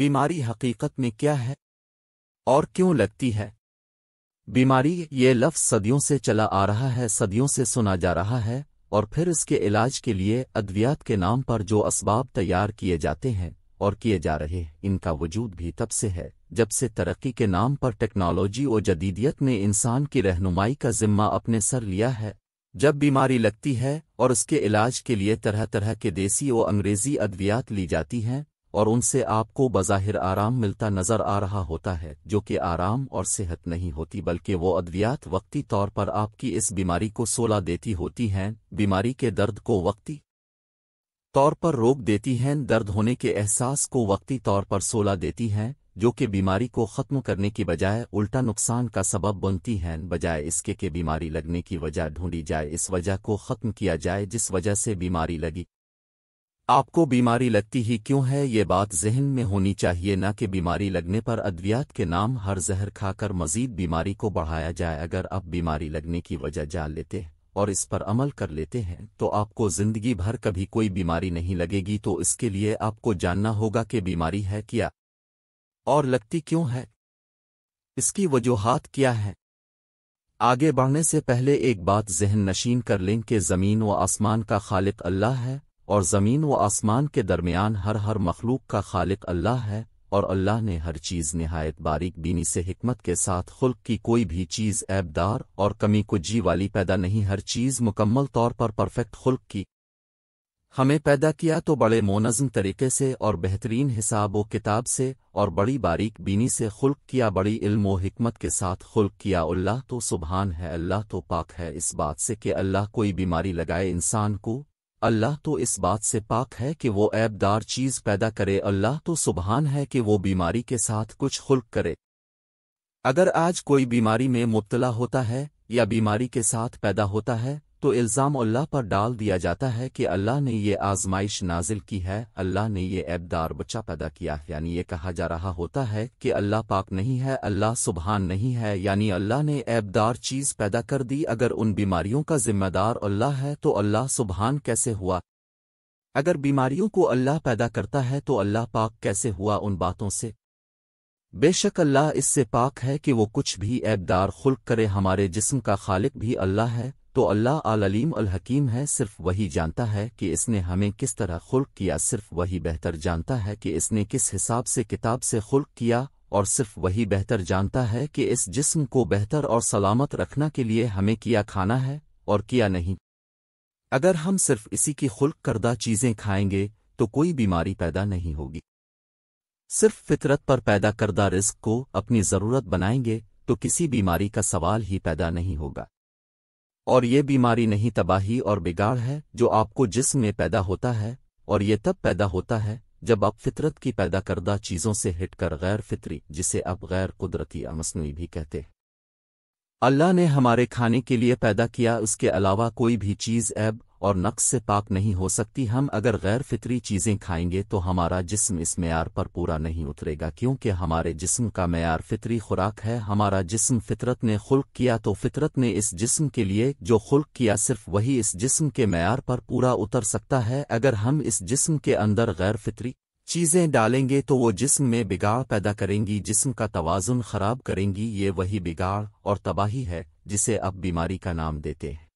बीमारी हकीकत में क्या है और क्यों लगती है बीमारी ये लफ्ज सदियों से चला आ रहा है सदियों से सुना जा रहा है और फिर इसके इलाज के लिए अद्वियात के नाम पर जो असबाब तैयार किए जाते हैं और किए जा रहे हैं इनका वजूद भी तब से है जब से तरक्की के नाम पर टेक्नोलॉजी और जदीदियत ने इंसान की रहनुमाई का जिम्मा अपने सर लिया है जब बीमारी लगती है और उसके इलाज के लिए तरह तरह के देसी और अंग्रेजी अद्वियात ली जाती हैं और उनसे आपको बज़ाहिर आराम मिलता नज़र आ रहा होता है जो कि आराम और सेहत नहीं होती बल्कि वो अद्वियात वक्ती तौर पर आपकी इस बीमारी को सोला देती होती हैं बीमारी के दर्द को वक्ती तौर पर रोक देती हैं दर्द होने के एहसास को वक्ती तौर पर सोला देती हैं जो कि बीमारी को ख़त्म करने की बजाय उल्टा नुकसान का सबब बनती हैं बजाय इसके कि बीमारी लगने की वजह ढूंढी जाए इस वजह को ख़त्म किया जाए जिस वजह से बीमारी लगी आपको बीमारी लगती ही क्यों है ये बात जहन में होनी चाहिए न कि बीमारी लगने पर अद्वियात के नाम हर जहर खाकर मजीद बीमारी को बढ़ाया जाए अगर आप बीमारी लगने की वजह जान लेते हैं और इस पर अमल कर लेते हैं तो आपको जिंदगी भर कभी कोई बीमारी नहीं लगेगी तो इसके लिए आपको जानना होगा कि बीमारी है क्या और लगती क्यों है इसकी वजूहत क्या है आगे बढ़ने से पहले एक बात जहन नशीन कर लें कि ज़मीन व आसमान का खालिक अल्लाह है और ज़मीन व आसमान के दरमियान हर हर मखलूक का खालिक अल्लाह है और अल्लाह ने हर चीज़ नहायत बारीक बीनी से हिकमत के साथ खुल्क की कोई भी चीज़ ऐबदार और कमी को जी वाली पैदा नहीं हर चीज़ मुकम्मल तौर पर परफेक्ट खुल्क की हमें पैदा किया तो बड़े मोनज़म तरीके से और बेहतरीन हिसाब व किताब से और बड़ी बारीक बीनी से खुल्क किया बड़ी इल्म व हिकमत के साथ खुल्क किया अल्लाह तो सुबहान है अल्लाह तो पाक है इस बात से कि अल्लाह कोई बीमारी लगाए इंसान को अल्लाह तो इस बात से पाक है कि वो ऐबदार चीज़ पैदा करे अल्लाह तो सुबहान है कि वो बीमारी के साथ कुछ खुल्क करे अगर आज कोई बीमारी में मुबतला होता है या बीमारी के साथ पैदा होता है तो इल्ज़ाम अल्लाह पर डाल दिया जाता है कि अल्लाह ने ये आजमाइश नाजिल की है अल्लाह ने ये ऐबदार बच्चा पैदा किया यानी ये कहा जा रहा होता है कि अल्लाह पाक नहीं है अल्लाह सुबहान नहीं है यानी अल्लाह ने ऐबदार चीज़ पैदा कर दी अगर उन बीमारियों का जिम्मेदार अल्लाह है तो अल्लाह सुबहान कैसे हुआ अगर बीमारियों को अल्लाह पैदा करता है तो अल्लाह पाक कैसे हुआ उन बातों से बेशक अल्लाह इससे पाक है कि वो कुछ भी ऐबदार खुल्क करे हमारे जिस्म का खालिक भी अल्लाह है तो अल्लाह अल अल हकीम है सिर्फ वही जानता है कि इसने हमें किस तरह खुल्क किया सिर्फ वही बेहतर जानता है कि इसने किस हिसाब से किताब से खुल्क किया और सिर्फ वही बेहतर जानता है कि इस जिस्म को बेहतर और सलामत रखना के लिए हमें किया खाना है और किया नहीं अगर हम सिर्फ इसी की खुल्क करदा चीज़ें खाएंगे तो कोई बीमारी पैदा नहीं होगी सिर्फ फितरत पर पैदा करदा रिस्क को अपनी ज़रूरत बनाएंगे तो किसी बीमारी का सवाल ही पैदा नहीं होगा और ये बीमारी नहीं तबाही और बिगाड़ है जो आपको जिस्म में पैदा होता है और ये तब पैदा होता है जब आप फितरत की पैदा करदा चीज़ों से हटकर गैर फितरी जिसे आप गैर कुदरती अमसनवी भी कहते हैं अल्लाह ने हमारे खाने के लिए पैदा किया उसके अलावा कोई भी चीज़ ऐब और नक्स से पाक नहीं हो सकती हम अगर गैर फितरी चीज़ें खाएंगे तो हमारा जिस्म इस मैार पर पूरा नहीं उतरेगा क्योंकि हमारे जिस्म का मैार फितरी खुराक है हमारा जिस्म फितरत ने खुल्क किया तो फितरत ने इस जिस्म के लिए जो खुल्क किया सिर्फ वही इस जिस्म के मैार पर पूरा उतर सकता है अगर हम इस जिस्म के अंदर गैर फितरी चीज़ें डालेंगे तो वो जिस्म में बिगाड़ पैदा करेंगी जिस्म का तोज़ुन खराब करेंगी ये वही बिगाड़ और तबाही है जिसे अब बीमारी का नाम देते हैं